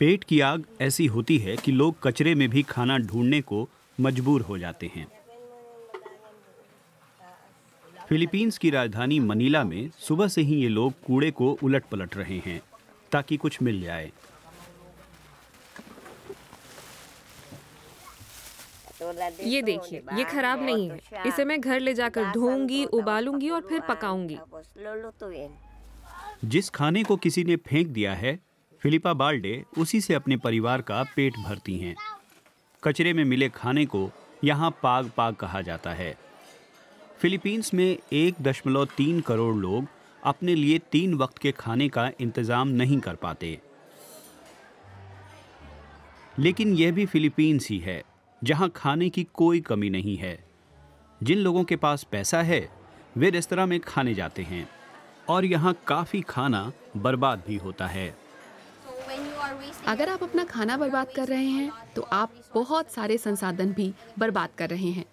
पेट की आग ऐसी होती है कि लोग कचरे में भी खाना ढूंढने को मजबूर हो जाते हैं फिलीपींस की राजधानी मनीला में सुबह से ही ये लोग कूड़े को उलट पलट रहे हैं ताकि कुछ मिल जाए ये देखिए ये खराब नहीं है इसे मैं घर ले जाकर धोऊंगी उबालूंगी और फिर पकाऊंगी जिस खाने को किसी ने फेंक दिया है फिलिपा बाल्डे उसी से अपने परिवार का पेट भरती हैं कचरे में मिले खाने को यहाँ पाग पाग कहा जाता है फिलीपींस में एक दशमलव तीन करोड़ लोग अपने लिए तीन वक्त के खाने का इंतज़ाम नहीं कर पाते लेकिन यह भी फिलीपींस ही है जहाँ खाने की कोई कमी नहीं है जिन लोगों के पास पैसा है वे रेस्तरा में खाने जाते हैं और यहाँ काफ़ी खाना बर्बाद भी होता है अगर आप अपना खाना बर्बाद कर रहे हैं तो आप बहुत सारे संसाधन भी बर्बाद कर रहे हैं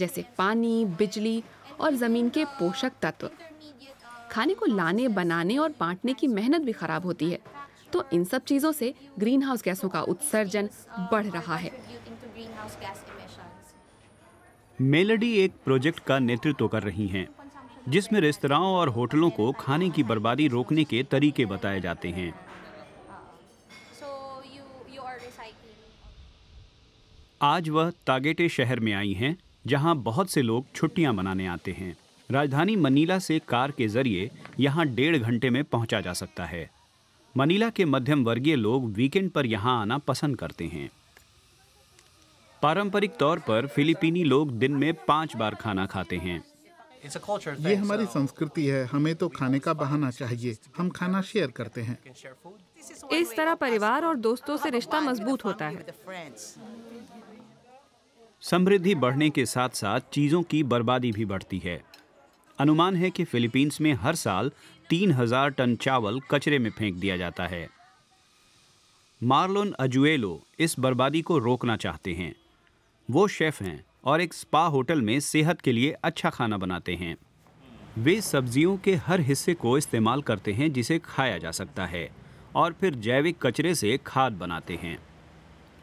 जैसे पानी बिजली और ज़मीन के पोषक तत्व खाने को लाने बनाने और बांटने की मेहनत भी खराब होती है तो इन सब चीज़ों से ग्रीन हाउस गैसों का उत्सर्जन बढ़ रहा है मेलडी एक प्रोजेक्ट का नेतृत्व कर रही हैं जिसमें रेस्तराओं और होटलों को खाने की बर्बादी रोकने के तरीके बताए जाते हैं आज वह तागेटे शहर में आई हैं जहां बहुत से लोग छुट्टियां मनाने आते हैं राजधानी मनीला से कार के जरिए यहां डेढ़ घंटे में पहुंचा जा सकता है मनीला के मध्यम वर्गीय लोग वीकेंड पर यहां आना पसंद करते हैं पारंपरिक तौर पर फिलिपिनी लोग दिन में पांच बार खाना खाते हैं ये हमारी संस्कृति है हमें तो खाने का बहाना चाहिए हम खाना शेयर करते हैं इस तरह परिवार और दोस्तों से रिश्ता मजबूत होता है समृद्धि बढ़ने के साथ साथ चीज़ों की बर्बादी भी बढ़ती है अनुमान है कि फिलीपींस में हर साल 3000 टन चावल कचरे में फेंक दिया जाता है मार्लोन अजुएलो इस बर्बादी को रोकना चाहते हैं वो शेफ़ हैं और एक स्पा होटल में सेहत के लिए अच्छा खाना बनाते हैं वे सब्जियों के हर हिस्से को इस्तेमाल करते हैं जिसे खाया जा सकता है और फिर जैविक कचरे से खाद बनाते हैं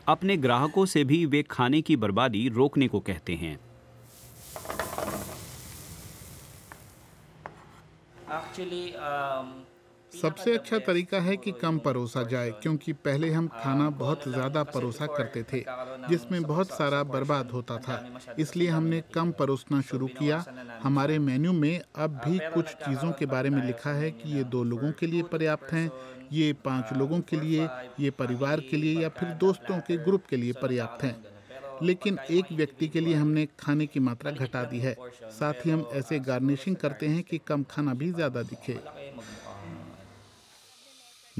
अपने ग्राहकों से भी वे खाने की बर्बादी रोकने को कहते हैं एक्चुअली सबसे अच्छा तरीका है कि कम परोसा जाए क्योंकि पहले हम खाना बहुत ज़्यादा परोसा करते थे जिसमें बहुत सारा बर्बाद होता था इसलिए हमने कम परोसना शुरू किया हमारे मेन्यू में अब भी कुछ चीज़ों के बारे में लिखा है कि ये दो लोगों के लिए पर्याप्त हैं ये पाँच लोगों के लिए ये परिवार के लिए या फिर दोस्तों के ग्रुप के लिए पर्याप्त हैं लेकिन एक व्यक्ति के लिए हमने खाने की मात्रा घटा दी है साथ ही हम ऐसे गार्निशिंग करते हैं कि कम खाना भी ज़्यादा दिखे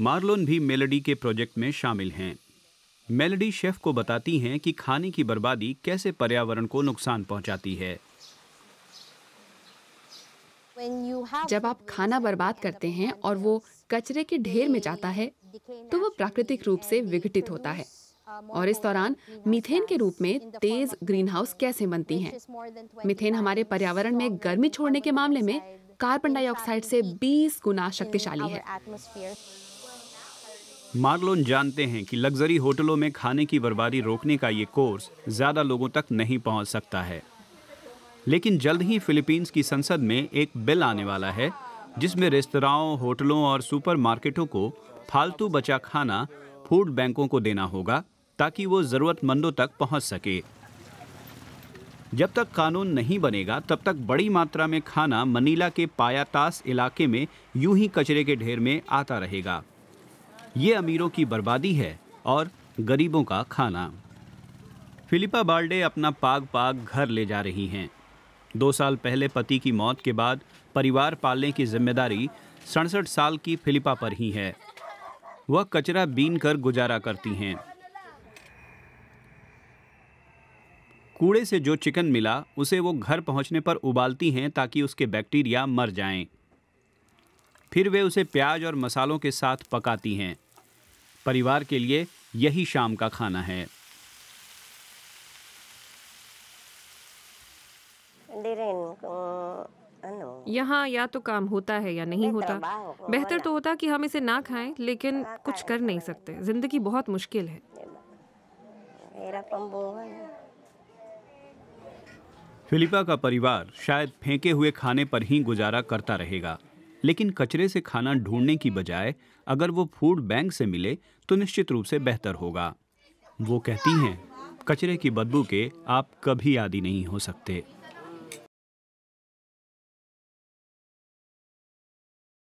मार्लोन भी मेलोडी के प्रोजेक्ट में शामिल हैं मेलोडी शेफ को बताती हैं कि खाने की बर्बादी कैसे पर्यावरण को नुकसान पहुंचाती है जब आप खाना बर्बाद करते हैं और वो कचरे के ढेर में जाता है तो वो प्राकृतिक रूप से विघटित होता है और इस दौरान मीथेन के रूप में तेज ग्रीन हाउस कैसे बनती हैं। मीथेन हमारे पर्यावरण में गर्मी छोड़ने के मामले में कार्बन डाइऑक्साइड से 20 गुना शक्तिशाली है मार्लोन जानते हैं कि लग्जरी होटलों में खाने की बर्बादी रोकने का ये कोर्स ज़्यादा लोगों तक नहीं पहुंच सकता है लेकिन जल्द ही फिलीपींस की संसद में एक बिल आने वाला है जिसमें रेस्तराओं होटलों और सुपरमार्केटों को फालतू बचा खाना फूड बैंकों को देना होगा ताकि वो ज़रूरतमंदों तक पहुँच सके जब तक कानून नहीं बनेगा तब तक बड़ी मात्रा में खाना मनीला के पायातास इलाके में यूं ही कचरे के ढेर में आता रहेगा ये अमीरों की बर्बादी है और गरीबों का खाना फिलिपा बाल्डे अपना पाग पाग घर ले जा रही हैं दो साल पहले पति की मौत के बाद परिवार पालने की जिम्मेदारी सड़सठ साल की फिलिपा पर ही है वह कचरा बीन कर गुजारा करती हैं कूड़े से जो चिकन मिला उसे वो घर पहुंचने पर उबालती हैं ताकि उसके बैक्टीरिया मर जाएं। फिर वे उसे प्याज और मसालों के साथ पकाती हैं परिवार के लिए यही शाम का खाना है यहाँ या तो काम होता है या नहीं होता बेहतर तो होता कि हम इसे ना खाएं लेकिन कुछ कर नहीं सकते जिंदगी बहुत मुश्किल है फिलिपा का परिवार शायद फेंके हुए खाने पर ही गुजारा करता रहेगा लेकिन कचरे से खाना ढूंढने की बजाय अगर वो फूड बैंक से मिले तो निश्चित रूप से बेहतर होगा वो कहती हैं कचरे की बदबू के आप कभी आदि नहीं हो सकते